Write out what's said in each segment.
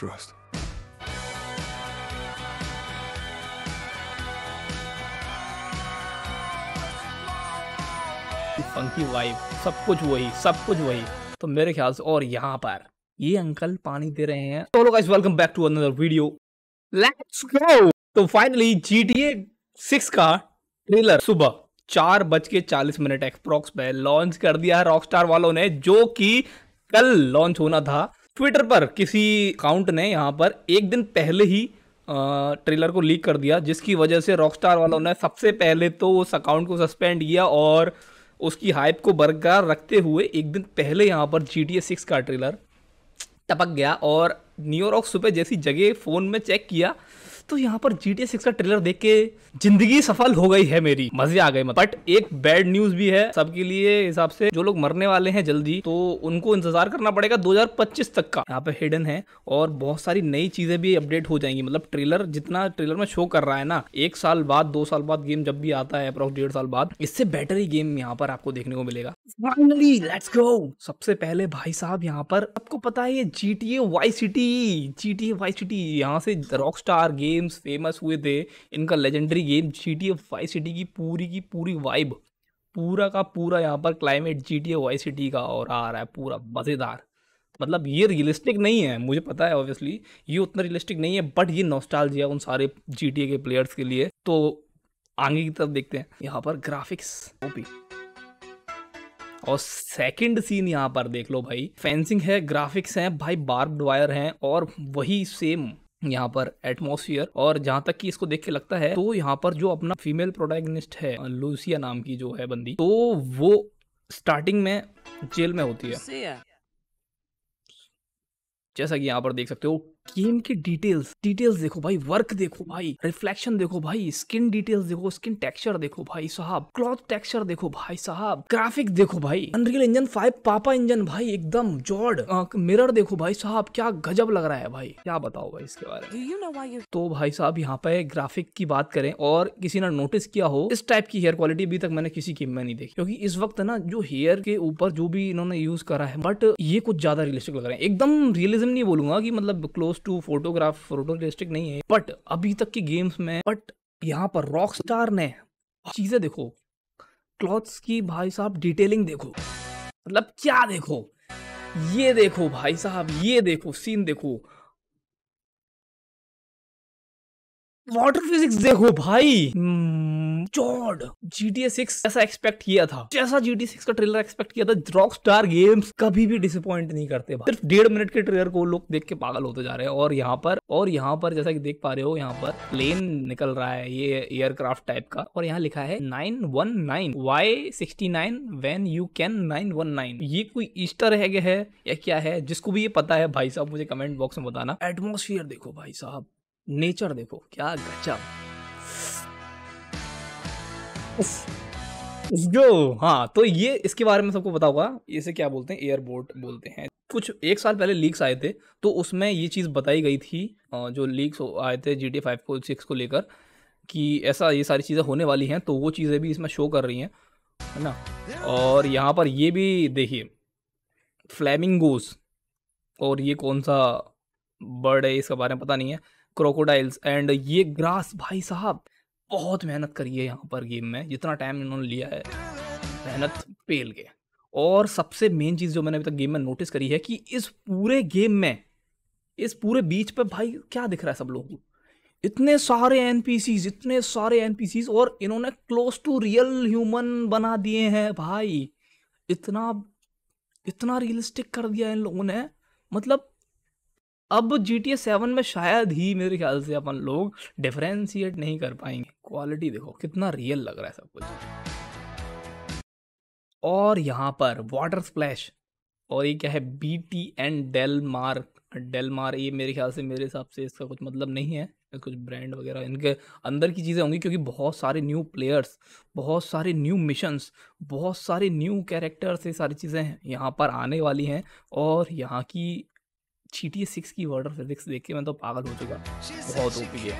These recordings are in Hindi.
trust. फंकी वाइब सब कुछ वही सब कुछ वही तो मेरे ख्याल से और यहाँ पर ये अंकल पानी दे रहे हैं तो guys welcome back to another video let's go तो फाइनली GTA 6 का ट्रेलर सुबह चार बज के चालीस मिनट एक्सप्रॉक्स पे लॉन्च कर दिया है रॉकस्टार वालों ने जो कि कल लॉन्च होना था ट्विटर पर किसी अकाउंट ने यहाँ पर एक दिन पहले ही ट्रेलर को लीक कर दिया जिसकी वजह से रॉकस्टार वालों ने सबसे पहले तो उस अकाउंट को सस्पेंड किया और उसकी हाइप को बरकरार रखते हुए एक दिन पहले यहाँ पर जी टी सिक्स का ट्रेलर टपक गया और न्यूयॉर्क सुबह जैसी जगह फ़ोन में चेक किया तो यहाँ पर जी टी सिक्स का ट्रेलर देख के जिंदगी सफल हो गई है मेरी मजे आ गए बट मतलब। एक बैड न्यूज भी है सबके लिए हिसाब से जो लोग मरने वाले हैं जल्दी तो उनको इंतजार करना पड़ेगा 2025 तक का यहाँ पे हिडन है और बहुत सारी नई चीजें भी अपडेट हो जाएंगी मतलब ट्रेलर जितना ट्रेलर में शो कर रहा है ना एक साल बाद दो साल बाद गेम जब भी आता है अप्रोक्स डेढ़ साल बाद इससे बेटर ही गेम यहाँ पर आपको देखने को मिलेगा सबसे पहले भाई साहब यहाँ पर आपको पता है ये G T A Vice City G T A Vice City यहाँ से रॉक स्टार गे गेम्स फेमस हुए थे इनका legendary game G T F Vice City की पूरी की पूरी वाइब पूरा का पूरा यहाँ पर climate G T F Vice City का और आ रहा है पूरा मज़ेदार मतलब ये रियलिस्टिक नहीं है मुझे पता है ऑब्वियसली ये उतना रियलिस्टिक नहीं है बट ये नॉस्टालजिया उन सारे जी टी ए के प्लेयर्स के लिए तो आगे की तरफ देखते हैं यहाँ पर ग्राफिक्स ओपी और सेकंड सीन यहाँ पर देख लो भाई फेंसिंग है ग्राफिक्स हैं भाई बार्ब वायर हैं और वही सेम यहाँ पर एटमोसफियर और जहां तक कि इसको देख के लगता है तो यहाँ पर जो अपना फीमेल प्रोटैगनिस्ट है लूसिया नाम की जो है बंदी तो वो स्टार्टिंग में जेल में होती है जैसा कि यहाँ पर देख सकते हो गेम की डिटेल्स डिटेल्स देखो भाई वर्क देखो भाई रिफ्लेक्शन देखो भाई स्किन डिटेल्स देखो स्किन टेक्सचर देखो भाई साहब क्लॉथ टेक्सचर देखो भाई साहब ग्राफिक देखो भाई अनरियल इंजन फाइव पापा इंजन भाई एकदम जॉर्ड मिरर देखो भाई साहब क्या गजब लग रहा है भाई क्या बताओ भाई इसके बारे में you know तो भाई साहब यहाँ पे ग्राफिक की बात करें और किसी ने नोटिस किया हो इस टाइप की हेयर क्वालिटी अभी तक मैंने किसी गेम में नहीं देखी क्योंकि इस वक्त ना जो हेयर के ऊपर जो भी इन्होंने यूज करा है बट ये कुछ ज्यादा रियलिस्टिक लग रहा है एकदम रियलिज्म नहीं बोलूंगा कि मतलब क्लोज क्लोज टू फोटोग्राफ फोटोग्रेस्टिक नहीं है बट अभी तक की गेम्स में बट यहाँ पर रॉक स्टार ने चीज़ें देखो क्लॉथ्स की भाई साहब डिटेलिंग देखो मतलब क्या देखो ये देखो भाई साहब ये देखो सीन देखो वाटर फिजिक्स देखो भाई hmm. गॉड GTA 6 ऐसा एक्सपेक्ट किया था जैसा GTA 6 का ट्रेलर एक्सपेक्ट किया था रॉक स्टार गेम्स कभी भी डिसअपॉइंट नहीं करते सिर्फ डेढ़ मिनट के ट्रेलर को लोग देख के पागल होते जा रहे हैं और यहाँ पर और यहाँ पर जैसा कि देख पा रहे हो यहाँ पर प्लेन निकल रहा है ये एयरक्राफ्ट टाइप का और यहाँ लिखा है nine one nine Y sixty nine when you can nine one nine ये कोई ईस्टर है क्या है या क्या है जिसको भी ये पता है भाई साहब मुझे कमेंट बॉक्स में बताना एटमोसफियर देखो भाई साहब नेचर देखो क्या गजब गो हाँ तो ये इसके बारे में सबको पता होगा इसे क्या बोलते हैं एयरबोट बोलते हैं कुछ एक साल पहले लीक्स आए थे तो उसमें ये चीज़ बताई गई थी जो लीक्स आए थे जी टी फाइव को सिक्स को लेकर कि ऐसा ये सारी चीज़ें होने वाली हैं तो वो चीज़ें भी इसमें शो कर रही हैं है ना और यहाँ पर ये भी देखिए फ्लैमिंगोस और ये कौन सा बर्ड है इसके बारे में पता नहीं है क्रोकोडाइल्स एंड ये ग्रास भाई साहब बहुत मेहनत करी है यहाँ पर गेम में जितना टाइम इन्होंने लिया है मेहनत पेल के और सबसे मेन चीज़ जो मैंने अभी तक गेम में नोटिस करी है कि इस पूरे गेम में इस पूरे बीच पे भाई क्या दिख रहा है सब लोगों को इतने सारे एन इतने सारे एन और इन्होंने क्लोज टू रियल ह्यूमन बना दिए हैं भाई इतना इतना रियलिस्टिक कर दिया इन लोगों ने मतलब अब जी टी सेवन में शायद ही मेरे ख्याल से अपन लोग डिफ्रेंशिएट नहीं कर पाएंगे क्वालिटी देखो कितना रियल लग रहा है सब कुछ और यहाँ पर वाटर स्प्लैश और ये क्या है बी टी एंड डेल मार्क डेल मार ये मेरे ख्याल से मेरे हिसाब से इसका कुछ मतलब नहीं है कुछ ब्रांड वगैरह इनके अंदर की चीज़ें होंगी क्योंकि बहुत सारे न्यू प्लेयर्स बहुत सारे न्यू मिशंस बहुत सारे न्यू कैरेक्टर्स ये सारी चीज़ें हैं यहाँ पर आने वाली हैं और यहाँ की जी टी सिक्स की वर्ड और फिजिक्स देख के मैं तो पागल हो चुका बहुत ओपी है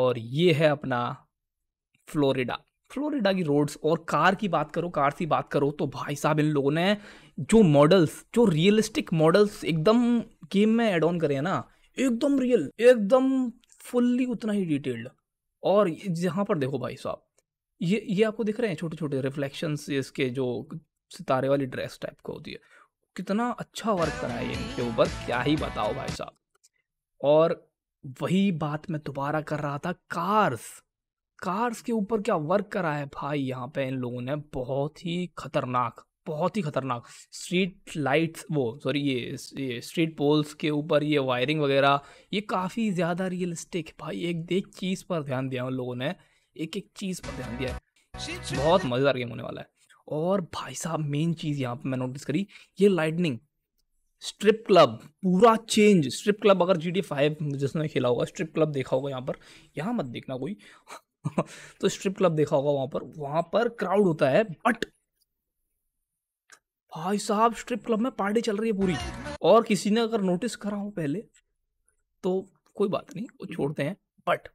और ये है अपना फ्लोरिडा फ्लोरिडा की रोड्स और कार की बात करो कार की बात करो तो भाई साहब इन लोगों ने जो मॉडल्स जो रियलिस्टिक मॉडल्स एकदम गेम में एड ऑन करे हैं ना एकदम रियल एकदम फुल्ली उतना ही डिटेल्ड और यहाँ पर देखो भाई साहब ये ये आपको दिख रहे हैं छोटे छोटे रिफ्लेक्शंस इसके जो सितारे वाली ड्रेस टाइप का होती है कितना अच्छा वर्क करा है इनके ऊपर क्या ही बताओ भाई साहब और वही बात मैं दोबारा कर रहा था कार्स कार्स के ऊपर क्या वर्क करा है भाई यहाँ पे इन लोगों ने बहुत ही खतरनाक बहुत ही खतरनाक स्ट्रीट लाइट्स वो सॉरी ये, ये स्ट्रीट पोल्स के ऊपर ये वायरिंग वगैरह ये काफ़ी ज़्यादा रियलिस्टिक भाई एक एक चीज़ पर ध्यान दिया उन लोगों ने एक एक चीज़ पर ध्यान दिया है बहुत मज़ेदार गेम होने वाला है और भाई साहब मेन चीज़ यहाँ पे मैं नोटिस करी ये लाइटनिंग स्ट्रिप क्लब पूरा चेंज स्ट्रिप क्लब अगर जी डी फाइव जिसने खेला होगा स्ट्रिप क्लब देखा होगा यहाँ पर यहाँ मत देखना कोई तो स्ट्रिप क्लब देखा होगा वहां पर वहां पर क्राउड होता है बट भाई साहब स्ट्रिप क्लब में पार्टी चल रही है पूरी और किसी ने अगर नोटिस करा हो पहले तो कोई बात नहीं वो छोड़ते हैं बट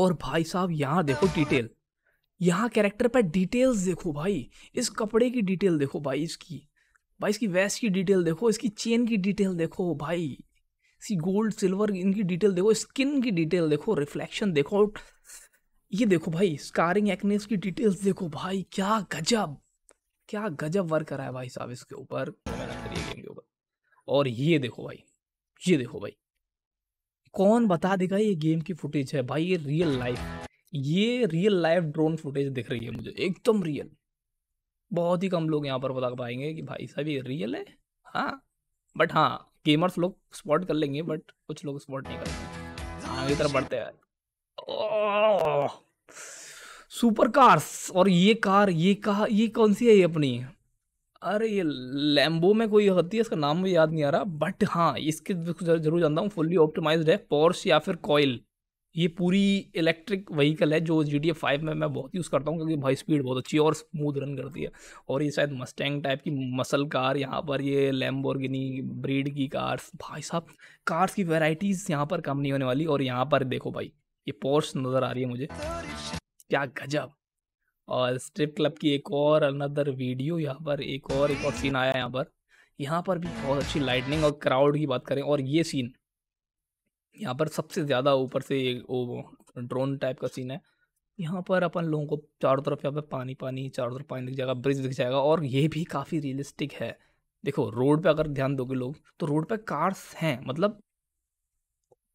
और भाई साहब यहाँ देखो डिटेल यहाँ कैरेक्टर पर डिटेल्स देखो भाई इस कपड़े की डिटेल देखो भाई इसकी भाई इसकी वेस्ट की डिटेल देखो इसकी चेन की डिटेल देखो भाई इसकी गोल्ड सिल्वर इनकी डिटेल देखो स्किन की डिटेल देखो रिफ्लेक्शन देखो ये देखो भाई स्कारिंग एक्नेस की डिटेल्स देखो भाई क्या गजब क्या गजब वर्क करा है भाई साहब इसके ऊपर ऊपर और ये देखो भाई ये देखो भाई कौन बता देगा ये गेम की फुटेज है भाई ये रियल लाइफ ये रियल लाइफ ड्रोन फुटेज दिख रही है मुझे एकदम रियल बहुत ही कम लोग यहाँ पर बता पाएंगे कि भाई साहब ये रियल है हाँ बट हाँ गेमर्स लोग स्पॉट कर लेंगे बट कुछ लोग स्पॉट नहीं करेंगे आगे तरफ बढ़ते हैं सुपर कार्स और ये कार ये कहा ये कौन सी है ये अपनी अरे ये लैम्बो में कोई होती है इसका नाम भी याद नहीं आ रहा बट हाँ इसके जरूर जानता हूँ फुल्ली ऑप्टिमाइज्ड है पोर्स या फिर कॉयल ये पूरी इलेक्ट्रिक वहीकल है जो जी डी एफ फाइव में मैं बहुत यूज़ करता हूँ क्योंकि भाई स्पीड बहुत अच्छी है और स्मूथ रन करती है और ये शायद मस्टैंग टाइप की मसल कार यहाँ पर ये लैम्बोर्गिनी ब्रीड की कार्स भाई साहब कार्स की वेराइटीज़ यहाँ पर कम नहीं होने वाली और यहाँ पर देखो भाई ये पोर्स नज़र आ रही है मुझे क्या गजब और स्ट्रिप क्लब की एक और अनदर वीडियो यहाँ पर एक और एक और सीन आया यहाँ पर यहाँ पर भी बहुत अच्छी लाइटनिंग और क्राउड की बात करें और ये सीन यहाँ पर सबसे ज़्यादा ऊपर से वो ड्रोन टाइप का सीन है यहाँ पर अपन लोगों को चारों तरफ यहाँ पर पानी पानी चारों तरफ पानी दिख जाएगा ब्रिज दिख जाएगा और ये भी काफ़ी रियलिस्टिक है देखो रोड पे अगर ध्यान दोगे लोग तो रोड पे कार्स हैं मतलब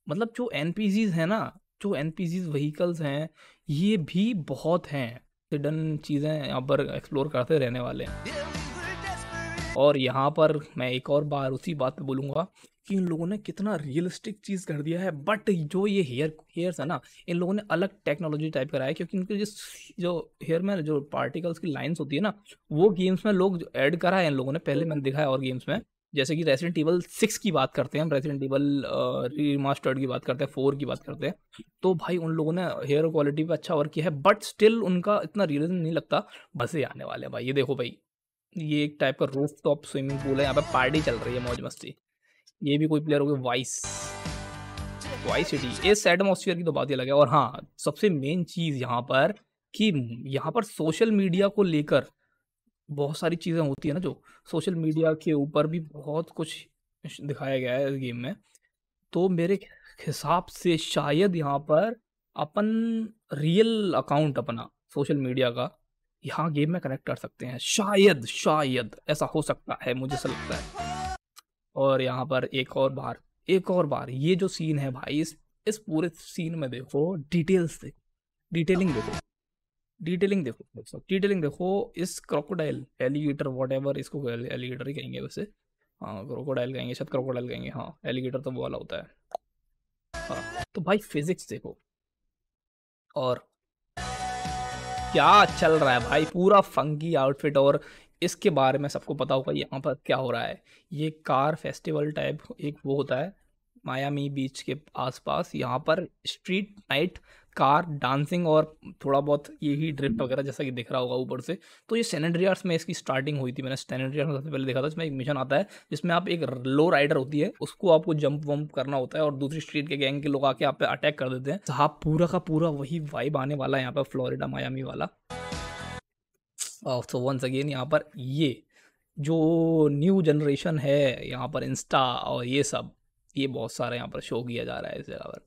मतलब जो एन हैं ना जो एन व्हीकल्स हैं ये भी बहुत हैं हिडन चीज़ें यहाँ पर एक्सप्लोर करते रहने वाले हैं और यहाँ पर मैं एक और बार उसी बात पे बोलूँगा कि इन लोगों ने कितना रियलिस्टिक चीज़ कर दिया है बट जो ये हेयर हेयर्स है ना इन लोगों ने अलग टेक्नोलॉजी टाइप कराया है क्योंकि इनके जिस जो हेयर में जो पार्टिकल्स की लाइंस होती है ना वो गेम्स में लोग ऐड करा है इन लोगों ने पहले मैंने दिखाया और गेम्स में जैसे कि रेसिडेंट टेबल सिक्स की बात करते हैं हम रेसिडेंट री रिमास्टर्ड की बात करते हैं फोर की बात करते हैं तो भाई उन लोगों ने हेयर क्वालिटी भी अच्छा वर्क किया है बट स्टिल उनका इतना रियलिज्म नहीं लगता बसे आने वाले हैं भाई ये देखो भाई ये एक टाइप का रूफ टॉप स्विमिंग पूल है यहाँ पे पार्टी चल रही है मौज मस्ती ये भी कोई प्लेयर हो गया वाइस वाइस सिटी इस एटमोसफियर की तो बात ही अलग है और हाँ सबसे मेन चीज़ यहाँ पर कि यहाँ पर सोशल मीडिया को लेकर बहुत सारी चीज़ें होती है ना जो सोशल मीडिया के ऊपर भी बहुत कुछ दिखाया गया है इस गेम में तो मेरे हिसाब से शायद यहाँ पर अपन रियल अकाउंट अपना सोशल मीडिया का यहाँ गेम में कनेक्ट कर सकते हैं शायद शायद ऐसा हो सकता है मुझे ऐसा लगता है और यहाँ पर एक और बार एक और बार ये जो सीन है भाई इस इस पूरे सीन में देखो डिटेल्स देखो डिटेलिंग देखो डिटेलिंग देखो डिटेलिंग देखो इस क्रोकोडाइल एलिगेटर वॉट एवर इसको एलिगेटर ही कहेंगे वैसे हाँ क्रोकोडाइल कहेंगे शायद क्रोकोडाइल कहेंगे हाँ एलिगेटर तो वो वाला होता है हाँ तो भाई फिजिक्स देखो और क्या चल रहा है भाई पूरा फंकी आउटफिट और इसके बारे में सबको पता होगा यहाँ पर क्या हो रहा है ये कार फेस्टिवल टाइप एक वो होता है मायामी बीच के आसपास यहाँ पर स्ट्रीट नाइट कार डांसिंग और थोड़ा बहुत यही ड्रिफ्ट वगैरह जैसा कि दिख रहा होगा ऊपर से तो ये सैनिटरियार्स में इसकी स्टार्टिंग हुई थी मैंने सैनिटरियार्स में सबसे पहले देखा था इसमें एक मिशन आता है जिसमें आप एक लो राइडर होती है उसको आपको जंप वंप करना होता है और दूसरी स्ट्रीट के गैंग के लोग आके आप पे अटैक कर देते हैं जहाँ तो पूरा का पूरा वही वाइब आने वाला है यहाँ पर फ्लोरिडा मायामी वाला सो वंस अगेन यहाँ पर ये जो न्यू जनरेशन है यहाँ पर इंस्टा और ये सब ये बहुत सारा यहाँ पर शो किया जा रहा है इस जगह पर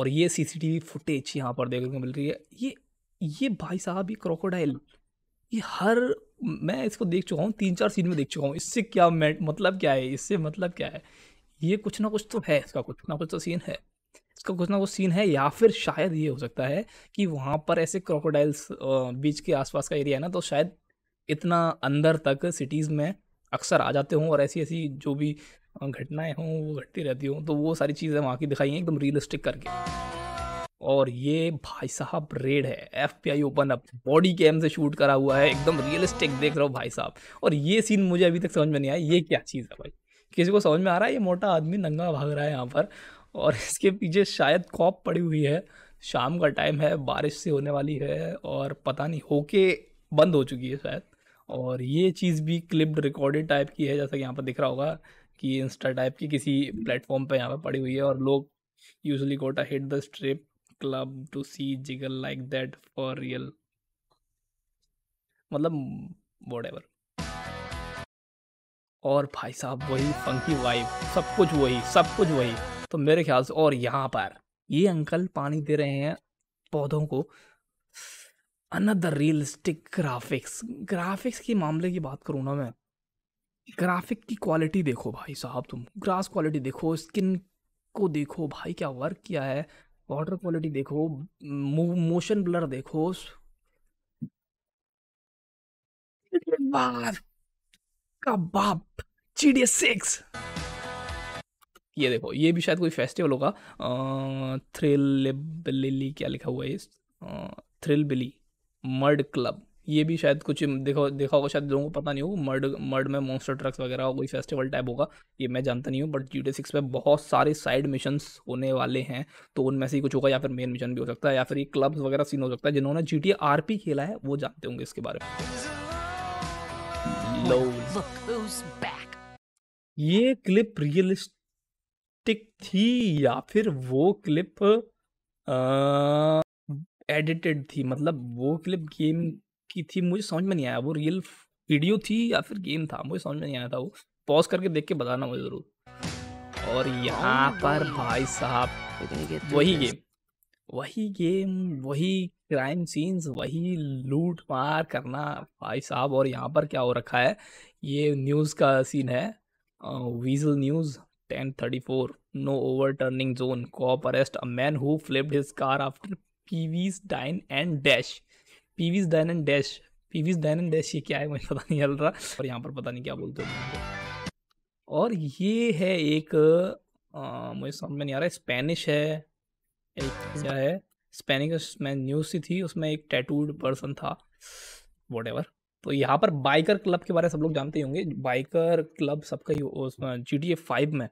और ये सीसीटीवी फुटेज यहाँ पर देखने को मिल रही है ये ये भाई साहब ये क्रोकोडाइल ये हर मैं इसको देख चुका हूँ तीन चार सीन में देख चुका हूँ इससे क्या मतलब क्या है इससे मतलब क्या है ये कुछ ना कुछ तो है इसका कुछ ना कुछ तो सीन है इसका कुछ ना कुछ सीन है या फिर शायद ये हो सकता है कि वहाँ पर ऐसे क्रोकोडाइल्स बीच के आसपास का एरिया है ना तो शायद इतना अंदर तक सिटीज़ में अक्सर आ जाते हों और ऐसी ऐसी जो भी घटनाएं हों वो घटती रहती हों तो वो सारी चीज़ें वहाँ की दिखाई हैं एकदम रियलिस्टिक करके और ये भाई साहब रेड है F P I open up body cam से शूट करा हुआ है एकदम रियलिस्टिक देख रहे हो भाई साहब और ये सीन मुझे अभी तक समझ में नहीं आया ये क्या चीज़ है भाई किसी को समझ में आ रहा है ये मोटा आदमी नंगा भाग रहा है यहाँ पर और इसके पीछे शायद कॉप पड़ी हुई है शाम का टाइम है बारिश से होने वाली है और पता नहीं होके बंद हो चुकी है शायद और ये चीज़ भी क्लिप्ड रिकॉर्डेड टाइप की है जैसा कि यहाँ पर दिख रहा होगा कि इंस्टा टाइप की किसी प्लेटफॉर्म पर यहाँ पर पड़ी हुई है और लोग usually gotta hit the strip club to see jiggle like that for real मतलब वॉट और भाई साहब वही फंकी वाइब सब कुछ वही सब कुछ वही तो मेरे ख्याल से और यहाँ पर ये अंकल पानी दे रहे हैं पौधों को अनदर रियलिस्टिक ग्राफिक्स ग्राफिक्स के मामले की बात करूँ ना मैं ग्राफिक की क्वालिटी देखो भाई साहब तुम ग्रास क्वालिटी देखो स्किन को देखो भाई क्या वर्क किया है वाटर क्वालिटी देखो मोशन ब्लर देखो कबाब जी सिक्स ये देखो ये भी शायद कोई फेस्टिवल होगा थ्रिल क्या लिखा हुआ है इस थ्रिल बिली मर्ड क्लब ये भी शायद कुछ देखो देखा होगा शायद लोगों को पता नहीं होगा मर्ड मर्ड में मॉन्स्टर ट्रक्स वगैरह हो कोई फेस्टिवल टाइप होगा ये मैं जानता नहीं हूँ बट जी सिक्स में बहुत सारे साइड मिशन होने वाले हैं तो उनमें से ही कुछ होगा या फिर मेन मिशन भी हो सकता है या फिर ये क्लब्स वगैरह सीन हो सकता है जिन्होंने जी टी आर पी खेला है वो जानते होंगे इसके बारे में ये क्लिप रियलिस्ट टिक थी या फिर वो क्लिप एडिटेड थी मतलब वो क्लिप गेम की थी मुझे समझ में नहीं आया वो रियल वीडियो थी या फिर गेम था मुझे समझ में नहीं आया था वो पॉज करके देख के बताना मुझे ज़रूर और यहाँ हाँ, पर भाई साहब वही गेम वही गेम वही क्राइम सीन्स वही लूट मार करना भाई साहब और यहाँ पर क्या हो रखा है ये न्यूज़ का सीन है Weazel news no over turning zone cop arrest a man who flipped his car after पीवीज डाइन एंड डैश पीवीज डाइन एंड डैश पीवीज डाइन एंड डैश ये क्या है मुझे पता नहीं चल रहा और यहाँ पर पता नहीं क्या बोलते हैं और ये है एक आ, मुझे समझ में नहीं आ रहा है स्पेनिश है एक क्या है स्पेनिश में न्यूज़ सी थी उसमें एक टैटूड पर्सन था वॉट तो यहाँ पर बाइकर क्लब के बारे में सब लोग जानते होंगे बाइकर क्लब सबका ही जी टी ए फाइव में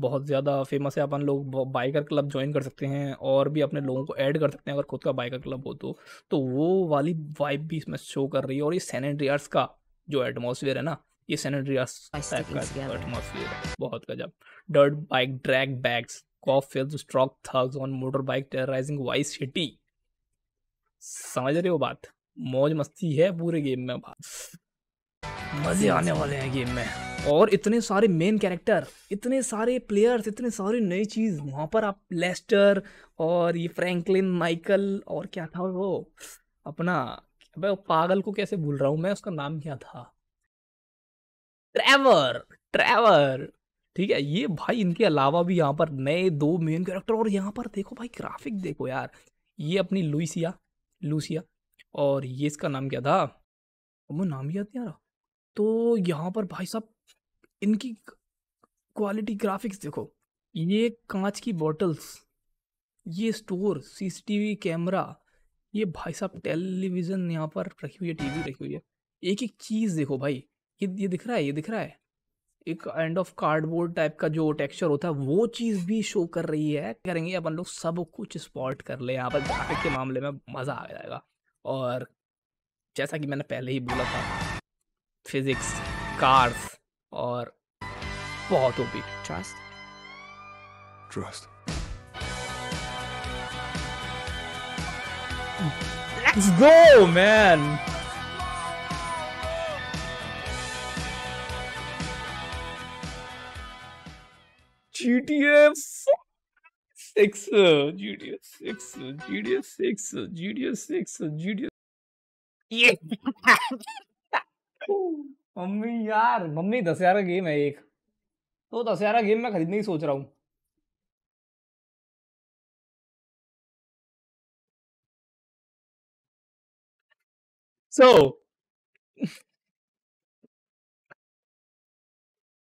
बहुत ज़्यादा फेमस है अपन लोग बाइकर क्लब ज्वाइन कर सकते हैं और भी अपने लोगों को ऐड कर सकते हैं अगर खुद का बाइकर क्लब हो तो तो वो वाली वाइब भी इसमें शो कर रही है और ये सैन सैनिटरियार्स का जो एटमोसफियर है ना ये सैन सैनिटरियार्स टाइप का एटमोसफियर है बहुत गजब डर्ट बाइक ड्रैग बैग्स कॉफ फिल्स स्ट्रॉक thugs on motorbike terrorizing Vice City समझ रहे हो बात मौज मस्ती है पूरे गेम में बात मजे आने वाले हैं गेम में और इतने सारे मेन कैरेक्टर इतने सारे प्लेयर्स इतने सारी नई चीज़ वहाँ पर आप लेस्टर और ये फ्रैंकलिन माइकल और क्या था वो अपना वो पागल को कैसे भूल रहा हूँ मैं उसका नाम क्या था ट्रेवर ट्रेवर ठीक है ये भाई इनके अलावा भी यहाँ पर नए दो मेन कैरेक्टर और यहाँ पर देखो भाई ग्राफिक देखो यार ये अपनी लुइसिया लूसिया और ये इसका नाम क्या था अब नाम याद नहीं आ रहा तो यहाँ पर भाई साहब इनकी क्वालिटी ग्राफिक्स देखो ये कांच की बॉटल्स ये स्टोर सीसीटीवी कैमरा ये भाई साहब टेलीविज़न यहाँ पर रखी हुई है टीवी रखी हुई है एक एक चीज़ देखो भाई ये ये दिख रहा है ये दिख रहा है एक एंड ऑफ कार्डबोर्ड टाइप का जो टेक्सचर होता है वो चीज़ भी शो कर रही है करेंगे अपन लोग सब कुछ स्पॉट कर ले यहाँ पर ग्राफिक के मामले में मज़ा आ जाएगा और जैसा कि मैंने पहले ही बोला था फिज़िक्स कार्स और बहुत OP trust trust. Let's go, man! GTA 6, GTA 6, GTA 6, GTA 6, GTA... Yeah! मम्मी यार मम्मी दस हजार का गेम है एक तो दस हजार का गेम मैं खरीदने की सोच रहा हूँ So,